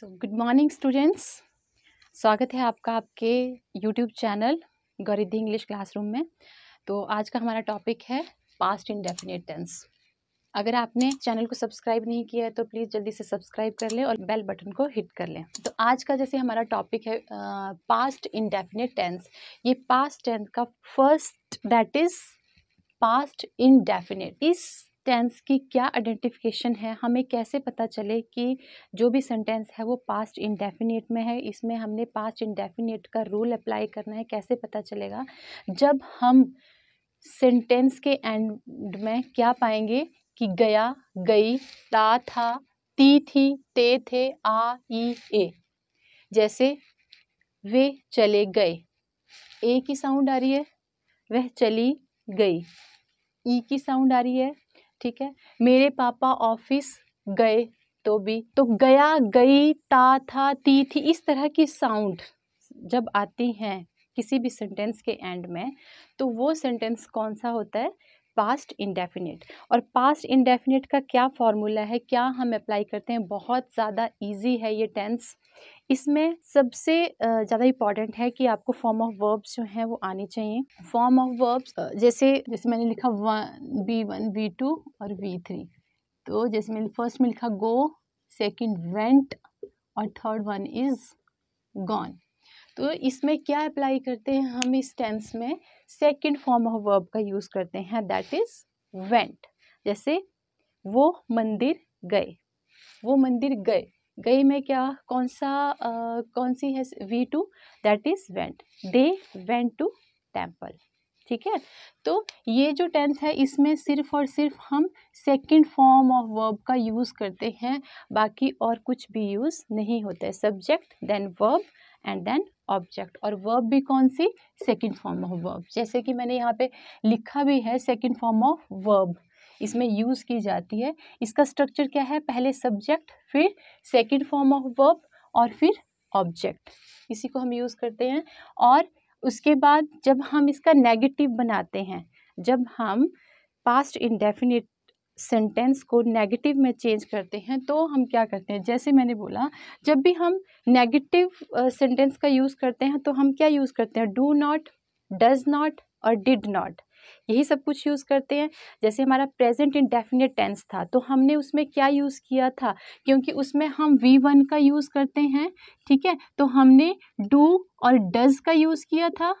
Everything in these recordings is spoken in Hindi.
सो गुड मॉर्निंग स्टूडेंट्स स्वागत है आपका आपके यूट्यूब चैनल गरीदी इंग्लिश क्लासरूम में तो आज का हमारा टॉपिक है पास्ट डेफिनेट टेंस अगर आपने चैनल को सब्सक्राइब नहीं किया है तो प्लीज़ जल्दी से सब्सक्राइब कर लें और बेल बटन को हिट कर लें तो आज का जैसे हमारा टॉपिक है पास्ट डेफिनेट टेंस ये पास्ट टेंस का first that is past definite इस टेंस की क्या आइडेंटिफिकेशन है हमें कैसे पता चले कि जो भी सेंटेंस है वो पास्ट इंडेफिनेट में है इसमें हमने पास्ट इंडेफिनेट का रूल अप्लाई करना है कैसे पता चलेगा जब हम सेंटेंस के एंड में क्या पाएंगे कि गया गई ता था ती थी ते थे आ ई ए जैसे वे चले गए ए की साउंड आ रही है वह चली गई ई की साउंड आ रही है ठीक है मेरे पापा ऑफिस गए तो भी तो गया गई ता था ती थी इस तरह की साउंड जब आती हैं किसी भी सेंटेंस के एंड में तो वो सेंटेंस कौन सा होता है पास्ट इंडेफिनेट और पास्ट इंडेफिनेट का क्या फॉर्मूला है क्या हम अप्लाई करते हैं बहुत ज़्यादा इजी है ये टेंस इसमें सबसे ज़्यादा इम्पॉर्टेंट है कि आपको फॉर्म ऑफ वर्ब्स जो हैं वो आने चाहिए फॉर्म ऑफ वर्ब्स जैसे जैसे मैंने लिखा one V one V two और बी थ्री तो जैसे मैंने फर्स्ट में लिखा गो सेकंड वेंट और थर्ड वन इज़ गॉन तो इसमें क्या अप्लाई करते हैं हम इस टेंस में सेकंड फॉर्म ऑफ वर्ब का यूज़ करते हैं दैट इज़ वेंट जैसे वो मंदिर गए वो मंदिर गए गई मैं क्या कौन सा uh, कौन सी है V two that is went they went to temple ठीक है तो ये जो टेंथ है इसमें सिर्फ और सिर्फ हम सेकंड फॉर्म ऑफ वर्ब का यूज़ करते हैं बाकी और कुछ भी यूज़ नहीं होता है subject then verb and then object और वर्ब भी कौन सी सेकंड फॉर्म ऑफ वर्ब जैसे कि मैंने यहाँ पे लिखा भी है सेकंड फॉर्म ऑफ वर्ब इसमें यूज़ की जाती है इसका स्ट्रक्चर क्या है पहले सब्जेक्ट फिर सेकेंड फॉर्म ऑफ वर्ब और फिर ऑब्जेक्ट इसी को हम यूज़ करते हैं और उसके बाद जब हम इसका नेगेटिव बनाते हैं जब हम पास्ट इंडेफिनिट सेंटेंस को नेगेटिव में चेंज करते हैं तो हम क्या करते हैं जैसे मैंने बोला जब भी हम नेगेटिव सेंटेंस का यूज़ करते हैं तो हम क्या यूज़ करते हैं डू नॉट डज नॉट और डिड नॉट यही सब कुछ यूज़ करते हैं जैसे हमारा प्रेजेंट इंडेफिनेट टेंस था तो हमने उसमें क्या यूज़ किया था क्योंकि उसमें हम वी वन का यूज़ करते हैं ठीक है तो हमने डू और डज का यूज़ किया था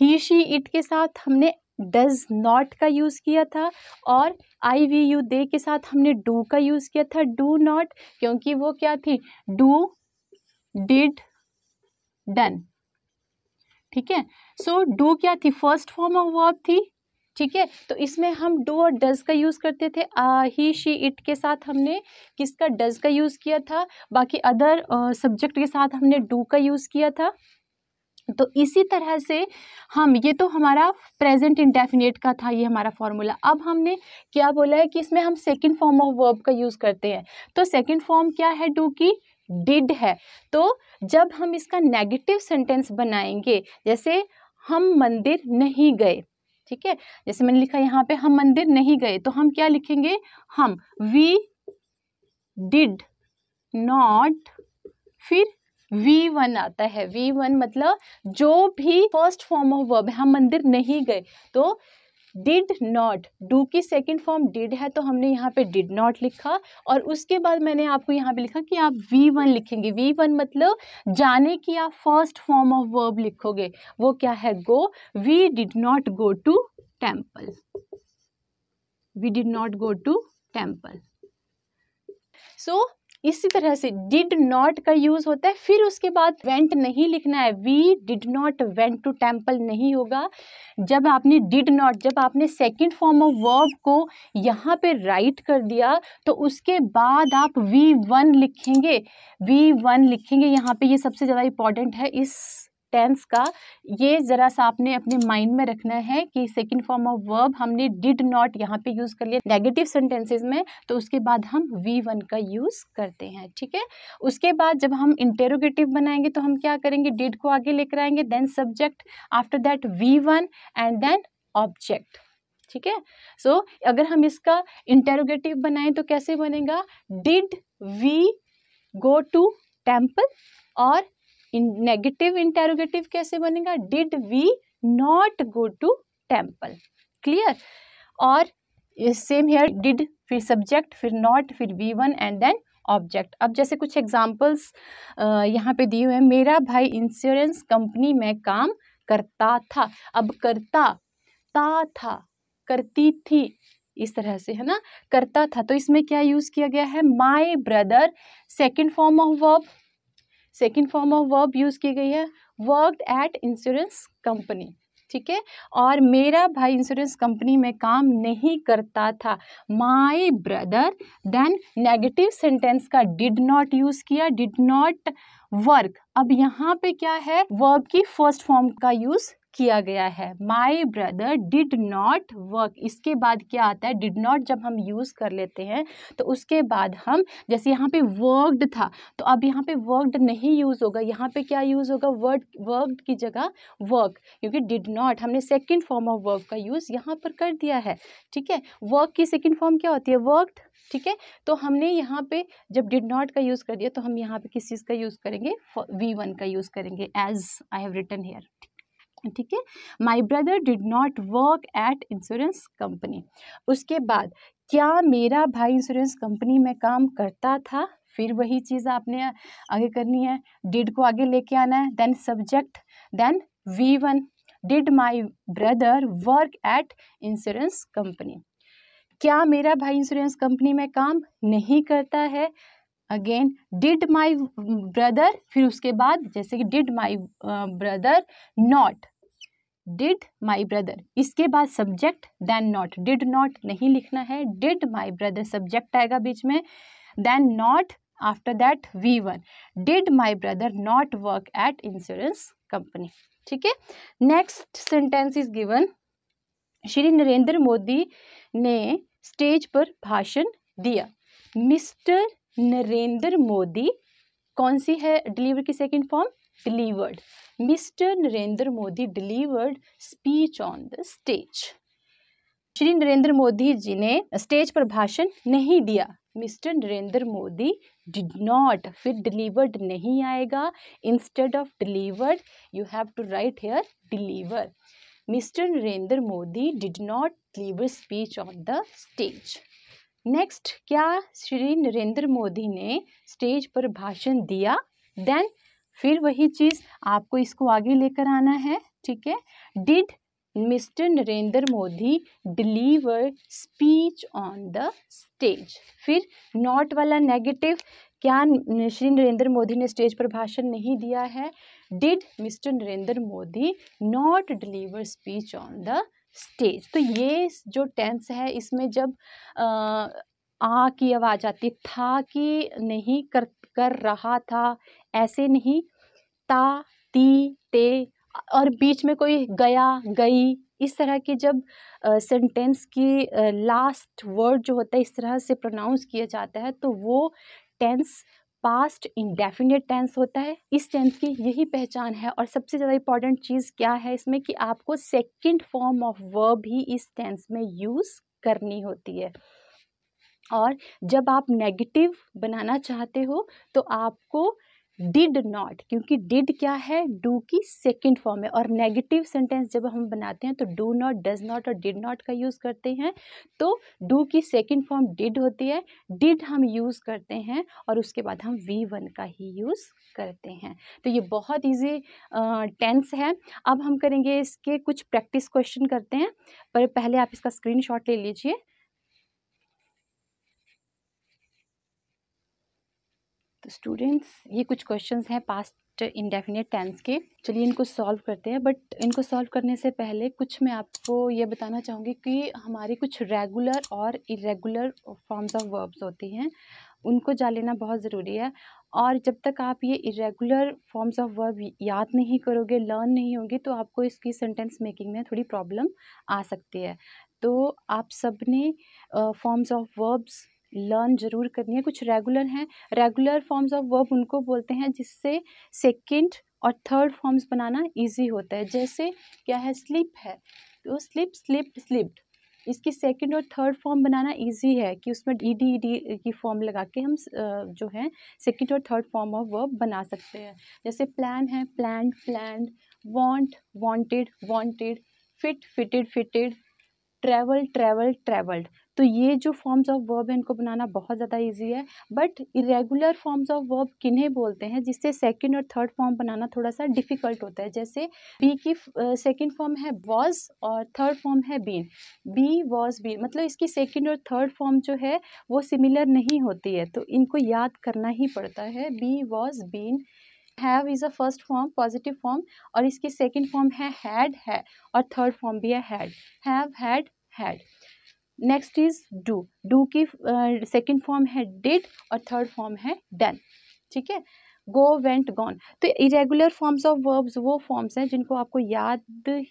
ही शी इट के साथ हमने डज नॉट का यूज़ किया था और आई वी यू दे के साथ हमने डू का यूज़ किया था डू नॉट क्योंकि वो क्या थी डू डिड डन ठीक है सो डू क्या थी फर्स्ट फॉर्म ऑफ वर्ब थी ठीक है तो इसमें हम डू और डज का यूज़ करते थे आ, ही शी इट के साथ हमने किसका डज का यूज़ किया था बाकी अदर सब्जेक्ट के साथ हमने डू का यूज़ किया था तो इसी तरह से हम ये तो हमारा प्रेजेंट इंडेफिनेट का था ये हमारा फार्मूला अब हमने क्या बोला है कि इसमें हम सेकंड फॉर्म ऑफ वर्ब का यूज़ करते हैं तो सेकंड फॉर्म क्या है डू की डिड है तो जब हम इसका नेगेटिव सेंटेंस बनाएंगे जैसे हम मंदिर नहीं गए ठीक है जैसे मैंने लिखा यहाँ पे हम मंदिर नहीं गए तो हम क्या लिखेंगे हम वी डिड नॉट फिर वी वन आता है वी वन मतलब जो भी फर्स्ट फॉर्म ऑफ वर्ब है हम मंदिर नहीं गए तो डिड नॉट डू की सेकेंड फॉर्म डिड है तो हमने यहाँ पे डिड नॉट लिखा और उसके बाद मैंने आपको यहाँ पे लिखा कि आप वी वन लिखेंगे वी वन मतलब जाने की आप फर्स्ट फॉर्म ऑफ वर्ब लिखोगे वो क्या है go we did not go to temple we did not go to temple so इसी तरह से डिड नॉट का यूज़ होता है फिर उसके बाद वेंट नहीं लिखना है we did not went to temple नहीं होगा जब आपने डिड नॉट जब आपने सेकेंड फॉर्म ऑफ वर्ब को यहाँ पे राइट कर दिया तो उसके बाद आप वी वन लिखेंगे वी वन लिखेंगे यहाँ पे ये सबसे ज़्यादा इम्पॉर्टेंट है इस टेंस का ये ज़रा सा आपने अपने माइंड में रखना है कि सेकेंड फॉर्म ऑफ वर्ब हमने डिड नॉट यहाँ पे यूज़ कर लिया नेगेटिव सेंटेंसेज में तो उसके बाद हम वी वन का यूज़ करते हैं ठीक है उसके बाद जब हम इंटेरोगेटिव बनाएंगे तो हम क्या करेंगे डिड को आगे लेकर आएंगे then subject after that V one and then object ठीक है सो अगर हम इसका इंटेरोगेटिव बनाएं तो कैसे बनेगा did we go to temple और नेगेटिव इंटेरोगेटिव कैसे बनेगा did we not go to temple clear और सेम हेयर डिड फिर सब्जेक्ट फिर नॉट फिर V one and then object अब जैसे कुछ एग्जाम्पल्स यहाँ पे दिए हुए हैं मेरा भाई इंश्योरेंस कंपनी में काम करता था अब करता ता था करती थी इस तरह से है ना करता था तो इसमें क्या यूज़ किया गया है my brother second form of verb second form of verb use की गई है वर्कड एट इंश्योरेंस कंपनी ठीक है और मेरा भाई इंश्योरेंस कंपनी में काम नहीं करता था my brother then negative sentence का डिड नॉट यूज़ किया डिड नॉट वर्क अब यहाँ पे क्या है वर्ब की फर्स्ट फॉर्म का यूज़ किया गया है my brother did not work इसके बाद क्या आता है डिड नॉट जब हम यूज़ कर लेते हैं तो उसके बाद हम जैसे यहाँ पे वर्कड था तो अब यहाँ पे वर्कड नहीं यूज़ होगा यहाँ पे क्या यूज़ होगा वर्ड वर्कड की जगह वर्क क्योंकि डिड नॉट हमने सेकेंड फॉर्म ऑफ वर्क का यूज़ यहाँ पर कर दिया है ठीक है वर्क की सेकेंड फॉर्म क्या होती है वर्कड ठीक है तो हमने यहाँ पे जब डिड नॉट का यूज़ कर दिया तो हम यहाँ पे किस चीज़ का यूज़ करेंगे वी वन का यूज़ करेंगे as I have written here ठीक है my brother did not work at insurance company उसके बाद क्या मेरा भाई इंश्योरेंस कंपनी में काम करता था फिर वही चीज़ आपने आगे करनी है डिड को आगे लेके आना है then subject then V one did my brother work at insurance company क्या मेरा भाई इंश्योरेंस कंपनी में काम नहीं करता है अगेन डिड माई ब्रदर फिर उसके बाद जैसे कि did my brother not did my brother इसके बाद subject then not did not नहीं लिखना है डिड माई ब्रदर सब्जेक्ट आएगा बीच में then not after that V one did my brother not work at insurance company ठीक है next sentence is given Shri Narendra Modi ने स्टेज पर भाषण दिया मिस्टर नरेंद्र मोदी कौन सी है डिलीवर की second form delivered mister Narendra Modi delivered speech on the stage Shri Narendra Modi ji ने स्टेज पर भाषण नहीं दिया mister Narendra Modi did not फिर डिलीवर्ड नहीं आएगा instead of delivered you have to write here deliver mister Narendra Modi did not deliver speech on the stage next क्या श्री नरेंद्र मोदी ने स्टेज पर भाषण दिया देन फिर वही चीज़ आपको इसको आगे लेकर आना है ठीक है did mister Narendra Modi deliver speech on the stage फिर नॉट वाला नेगेटिव क्या श्री नरेंद्र मोदी ने स्टेज पर भाषण नहीं दिया है did mister Narendra Modi not deliver speech on the stage तो ये जो टेंस है इसमें जब आ की आवाज़ आती था कि नहीं कर कर रहा था ऐसे नहीं ता ती ते और बीच में कोई गया गई इस तरह की जब सेंटेंस की लास्ट वर्ड जो होता है इस तरह से प्रोनाउंस किया जाता है तो वो टेंस पास्ट इंडेफिनेट टेंस होता है इस टेंस की यही पहचान है और सबसे ज़्यादा इम्पॉर्टेंट चीज़ क्या है इसमें कि आपको सेकंड फॉर्म ऑफ वर्ब ही इस टेंस में यूज़ करनी होती है और जब आप नेगेटिव बनाना चाहते हो तो आपको डिड नॉट क्योंकि डिड क्या है डू की सेकेंड फॉर्म है और नेगेटिव सेंटेंस जब हम बनाते हैं तो डू नॉट डज नॉट और डिड नॉट का यूज़ करते हैं तो डू की सेकेंड फॉर्म डिड होती है डिड हम यूज़ करते हैं और उसके बाद हम वी वन का ही यूज़ करते हैं तो ये बहुत ईजी टेंस है अब हम करेंगे इसके कुछ प्रैक्टिस क्वेश्चन करते हैं पर पहले आप इसका शॉट ले लीजिए तो स्टूडेंट्स ये कुछ क्वेश्चंस हैं पास्ट इंडेफिनेट टेंस के चलिए इनको सॉल्व करते हैं बट इनको सॉल्व करने से पहले कुछ मैं आपको ये बताना चाहूँगी कि हमारी कुछ रेगुलर और इरेगुलर फॉर्म्स ऑफ वर्ब्स होती हैं उनको जान लेना बहुत ज़रूरी है और जब तक आप ये इरेगुलर फॉर्म्स ऑफ वर्ब याद नहीं करोगे लर्न नहीं होगी तो आपको इसकी सेंटेंस मेकिंग में थोड़ी प्रॉब्लम आ सकती है तो आप सबने फॉर्म्स ऑफ वर्ब्स लर्न ज़रूर करनी है कुछ रेगुलर हैं रेगुलर फॉर्म्स ऑफ वर्ब उनको बोलते हैं जिससे सेकेंड और थर्ड फॉर्म्स बनाना ईजी होता है जैसे क्या है स्लिप है तो स्लिप स्लिप स्लिप्ड इसकी सेकंड और थर्ड फॉर्म बनाना इजी है कि उसमें ई डी ई डी की फॉर्म लगा के हम जो है सेकंड और थर्ड फॉर्म ऑफ वर्ब बना सकते हैं जैसे प्लान है plan plan want wanted wanted fit fitted fitted travel travel travelled तो ये जो फॉर्म्स ऑफ वर्ब है इनको बनाना बहुत ज़्यादा ईजी है but irregular forms of verb किन्हें बोलते हैं जिससे सेकेंड और थर्ड फॉर्म बनाना थोड़ा सा डिफिकल्ट होता है जैसे बी की सेकेंड फॉर्म है वॉज और थर्ड फॉर्म है बीन बी वॉज बीन मतलब इसकी सेकेंड और थर्ड फॉर्म जो है वो सिमिलर नहीं होती है तो इनको याद करना ही पड़ता है be was been have is a first form positive form और इसकी सेकेंड फॉर्म है हैड है और थर्ड फॉर्म भी है had have had had next is do do की सेकेंड uh, फॉर्म है डिड और थर्ड फॉर्म है डन ठीक है गो वेंट गॉन तो इरेगुलर फॉर्म्स ऑफ वर्ब्स वो फॉर्म्स हैं जिनको आपको याद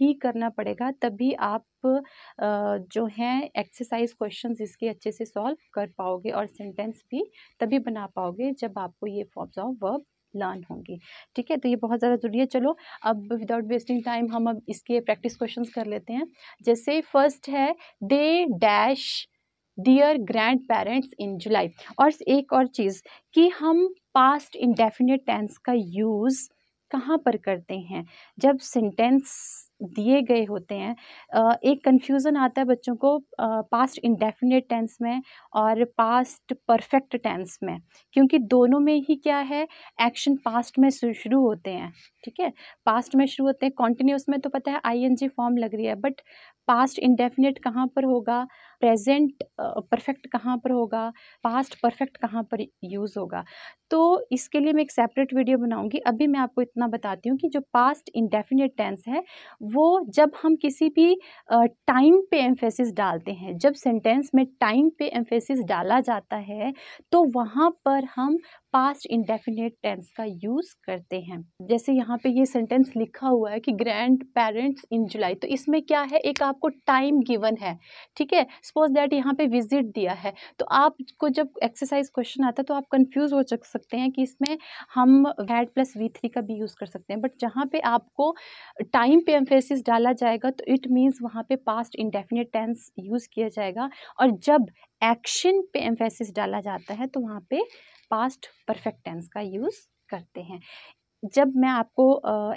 ही करना पड़ेगा तभी आप uh, जो हैं एक्सरसाइज क्वेश्चंस इसके अच्छे से सॉल्व कर पाओगे और सेंटेंस भी तभी बना पाओगे जब आपको ये फॉर्म्स ऑफ वर्ब लर्न होंगी ठीक है तो ये बहुत ज़्यादा ज़रूरी है चलो अब विदाउट वेस्टिंग टाइम हम अब इसके प्रैक्टिस क्वेश्चंस कर लेते हैं जैसे फर्स्ट है they dash dear grandparents in July और एक और चीज़ कि हम पास्ट इंडेफिनेट टेंस का यूज़ कहाँ पर करते हैं जब सेंटेंस दिए गए होते हैं एक कन्फ्यूज़न आता है बच्चों को पास्ट इंडेफिनेट टेंस में और पास्ट परफेक्ट टेंस में क्योंकि दोनों में ही क्या है एक्शन पास्ट में शुरू होते हैं ठीक है पास्ट में शुरू होते हैं कॉन्टिन्यूस में तो पता है आईएनजी फॉर्म लग रही है बट पास्ट इंडेफिनेट कहाँ पर होगा प्रेजेंट परफेक्ट कहाँ पर होगा पास्ट परफेक्ट कहाँ पर यूज़ होगा तो इसके लिए मैं एक सेपरेट वीडियो बनाऊंगी अभी मैं आपको इतना बताती हूँ कि जो पास्ट इंडेफिनेट टेंस है वो जब हम किसी भी टाइम पे एम्फेसिस डालते हैं जब सेंटेंस में टाइम पे एम्फेसिस डाला जाता है तो वहाँ पर हम पास्ट इंडेफिनेट टेंस का यूज़ करते हैं जैसे यहाँ पे ये सेंटेंस लिखा हुआ है कि ग्रैंड पेरेंट्स इन जुलाई तो इसमें क्या है एक आपको टाइम गिवन है ठीक है सपोज दैट यहाँ पे विजिट दिया है तो आपको जब एक्सरसाइज क्वेश्चन आता है तो आप कंफ्यूज हो सकते हैं कि इसमें हम वैट प्लस वी थ्री का भी यूज़ कर सकते हैं बट जहाँ पे आपको टाइम पे एम्फेसिस डाला जाएगा तो इट मीन्स वहाँ पे पास्ट इंडेफिनेट टेंस यूज़ किया जाएगा और जब एक्शन पे एम्फेसिस डाला जाता है तो वहाँ पे पास्ट परफेक्ट टेंस का यूज़ करते हैं जब मैं आपको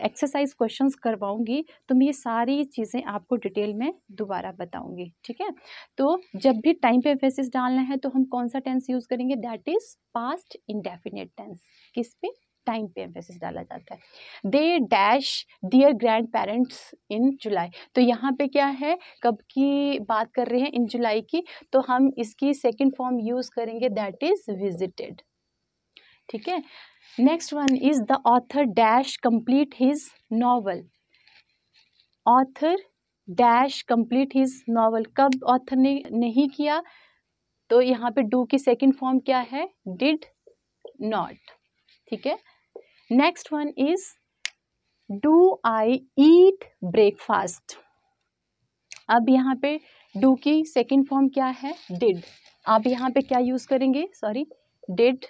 एक्सरसाइज क्वेश्चंस करवाऊंगी तो मैं ये सारी चीज़ें आपको डिटेल में दोबारा बताऊंगी ठीक है तो जब भी टाइम पे एम्फेसिस डालना है तो हम कौन सा टेंस यूज़ करेंगे that is past indefinite tense किस पे टाइम पे एम्फेसिस डाला जाता है they dash dear grandparents in July तो यहाँ पे क्या है कब की बात कर रहे हैं इन जुलाई की तो हम इसकी सेकंड फॉर्म यूज़ करेंगे दैट इज़ विजिटेड ठीक है next one is the author dash complete his novel author dash complete his novel कब ऑथर ने नहीं किया तो यहाँ पे डू की सेकेंड फॉर्म क्या है डिड नॉट ठीक है next one is do I eat breakfast अब यहाँ पे डू की सेकेंड फॉर्म क्या है डिड आप यहाँ पे क्या यूज़ करेंगे सॉरी डिड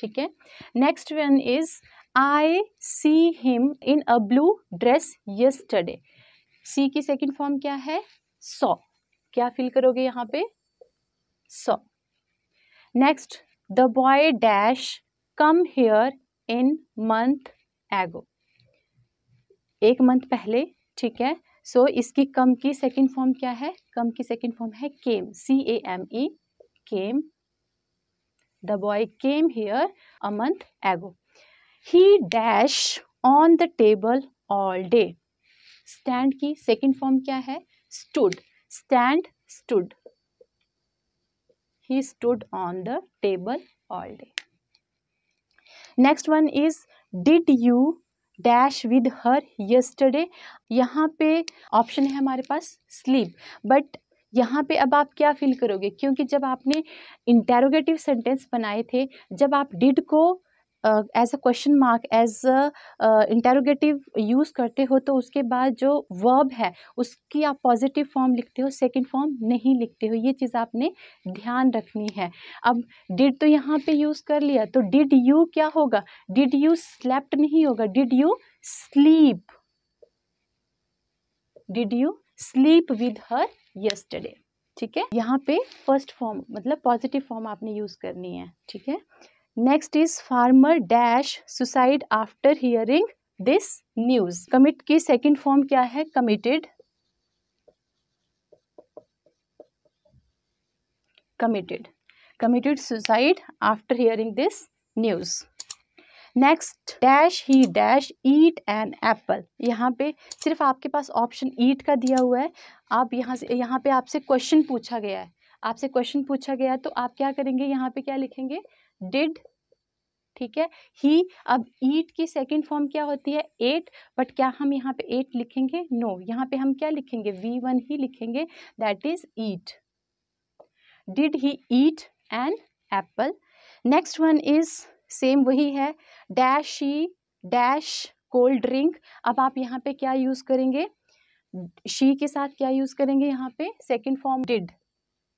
ठीक है next one is I see him in a blue dress yesterday see की सेकेंड फॉर्म क्या है सो क्या फिल करोगे यहाँ पे so next the boy dash come here in month ago एक मंथ पहले ठीक है सो so, इसकी कम की सेकेंड फॉर्म क्या है कम की सेकेंड फॉर्म है came C A M E came The boy came here a month ago. He dash on the table all day. Stand की second form क्या है Stood. Stand, stood. He stood on the table all day. Next one is did you dash with her yesterday यहाँ पे ऑप्शन है हमारे पास स्लीप बट यहाँ पे अब आप क्या फील करोगे क्योंकि जब आपने इंटेरोगेटिव सेंटेंस बनाए थे जब आप डिड को as a question mark as a interrogative use करते हो तो उसके बाद जो वर्ब है उसकी आप पॉजिटिव फॉर्म लिखते हो सेकंड फॉर्म नहीं लिखते हो ये चीज़ आपने ध्यान रखनी है अब डिड तो यहाँ पे यूज़ कर लिया तो डिड यू क्या होगा डिड यू स्लेप्ट नहीं होगा did you sleep did you sleep with her yesterday ठीक है यहाँ पे फर्स्ट फॉर्म मतलब पॉजिटिव फॉर्म आपने यूज करनी है ठीक है next is farmer dash suicide after hearing this news commit की सेकेंड फॉर्म क्या है committed committed committed suicide after hearing this news next dash he dash eat an apple यहाँ पे सिर्फ आपके पास ऑप्शन ईट का दिया हुआ है आप यहाँ से यहाँ पे आपसे क्वेश्चन पूछा गया है आपसे क्वेश्चन पूछा गया है तो आप क्या करेंगे यहाँ पे क्या लिखेंगे डिड ठीक है ही अब ईट की सेकंड फॉर्म क्या होती है एट बट क्या हम यहाँ पे एट लिखेंगे नो no. यहाँ पे हम क्या लिखेंगे वी वन ही लिखेंगे that is eat did he eat an apple next one is same वही है dash she dash cold drink अब आप यहाँ पे क्या यूज़ करेंगे शी के साथ क्या यूज़ करेंगे यहाँ पे सेकंड फॉर्म डिड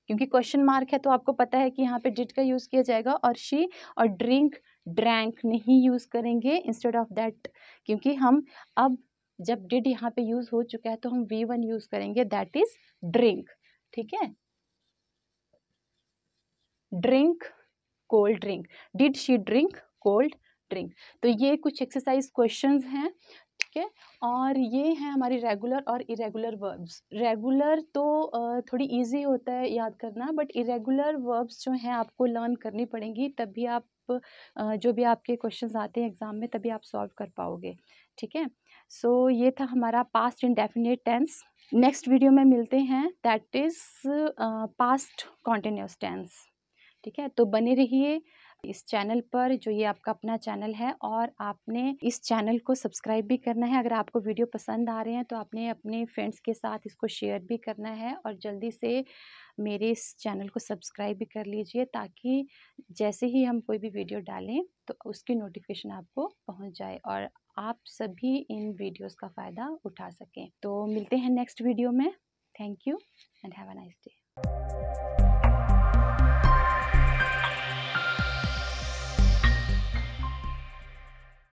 क्योंकि क्वेश्चन मार्क है तो आपको पता है कि यहाँ पे डिड का यूज़ किया जाएगा और शी और ड्रिंक ड्रैंक नहीं यूज़ करेंगे इंस्टेड ऑफ दैट क्योंकि हम अब जब डिड यहाँ पे यूज़ हो चुका है तो हम वी वन यूज़ करेंगे दैट इज़ ड्रिंक ठीक है drink cold drink did she drink cold drink तो ये कुछ एक्सरसाइज क्वेश्चन हैं ठीक है और ये हैं हमारी रेगुलर और इरेगुलर वर्ब्स रेगुलर तो थोड़ी इजी होता है याद करना बट इरेगुलर वर्ब्स जो हैं आपको लर्न करनी पड़ेंगी तभी आप जो भी आपके क्वेश्चंस आते हैं एग्ज़ाम में तभी आप सॉल्व कर पाओगे ठीक है सो ये था हमारा past definite tense next video में मिलते हैं that is past continuous tense ठीक है तो बने रहिए इस चैनल पर जो ये आपका अपना चैनल है और आपने इस चैनल को सब्सक्राइब भी करना है अगर आपको वीडियो पसंद आ रहे हैं तो आपने अपने फ्रेंड्स के साथ इसको शेयर भी करना है और जल्दी से मेरे इस चैनल को सब्सक्राइब भी कर लीजिए ताकि जैसे ही हम कोई भी वीडियो डालें तो उसकी नोटिफिकेशन आपको पहुँच जाए और आप सभी इन वीडियोज़ का फ़ायदा उठा सकें तो मिलते हैं नेक्स्ट वीडियो में thank you and have a nice day